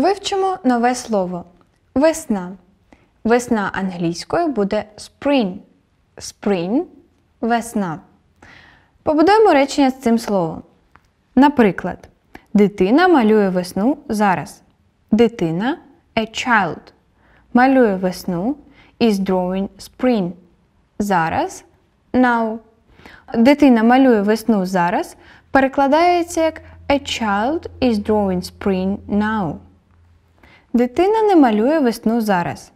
Вивчимо нове слово весна. Весна англійською буде spring. Spring весна. Побудуємо речення з цим словом. Наприклад, дитина малює весну зараз. Дитина a child. Малює весну is drawing spring. Зараз now. Дитина малює весну зараз перекладається як a child is drawing spring now. Дитина не малює весну зараз.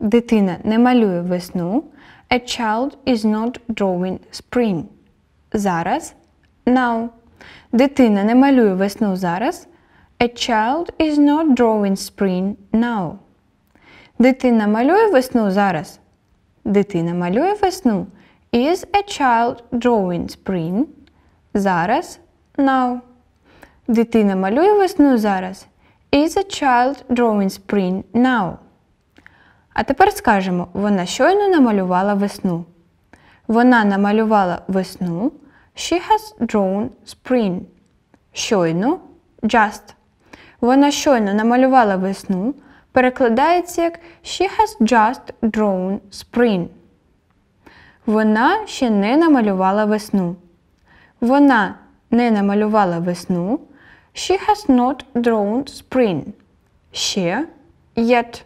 Дитина не малює весну. A child is not drawing spring. Зараз. Now. Дитина не малює весну зараз. A child is not drawing spring now. Дитина малює весну зараз. Дитина малює весну. Is a child drawing spring? Зараз now. Дитина малює весну зараз. Is a child drawing spring now? А тепер скажемо, вона щойно намалювала весну. Вона намалювала весну. She has drawn spring. Щойно just. Вона щойно намалювала весну. Перекладається як She has just drawn spring. Вона ще не намалювала весну. Вона не намалювала весну. She has not drawn spring. Ще yet.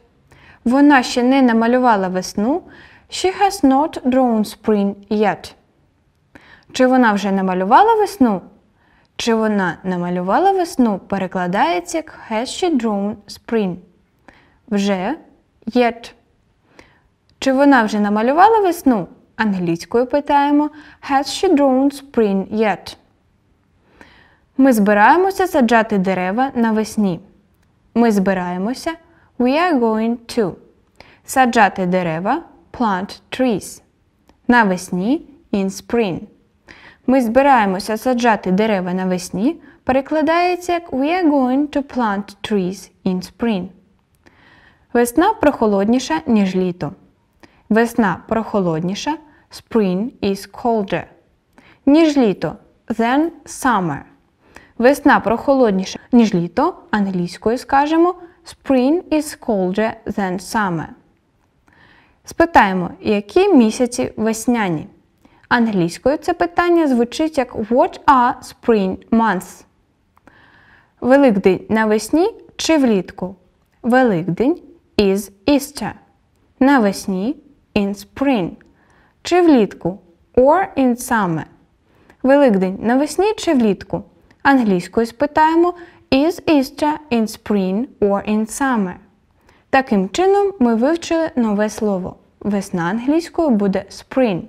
Вона ще не намалювала весну. She has not drawn spring yet. Чи вона вже намалювала весну? Чи вона намалювала весну? Перекладається як Has she drawn spring? Вже yet. Чи вона вже намалювала весну? Англійською питаємо Has she drawn spring yet? Ми збираємося саджати дерева навесні. Ми збираємося we are going to. Саджати дерева plant trees. Навесні in spring. Ми збираємося саджати дерева навесні. Перекладається як we are going to plant trees in spring. Весна прохолодніша, ніж літо. Весна прохолодніша. Spring is colder. Ніж літо. Than summer. Весна прохолодніша, ніж літо, англійською скажемо Spring is colder than summer. Спитаємо, які місяці весняні? Англійською це питання звучить як What are spring months? Великдень навесні чи влітку? Великдень is Easter. Навесні in spring. Чи влітку or in summer. Великдень навесні чи влітку? Англійською спитаємо is Easter in spring or in summer. Таким чином ми вивчили нове слово. Весна англійською буде spring.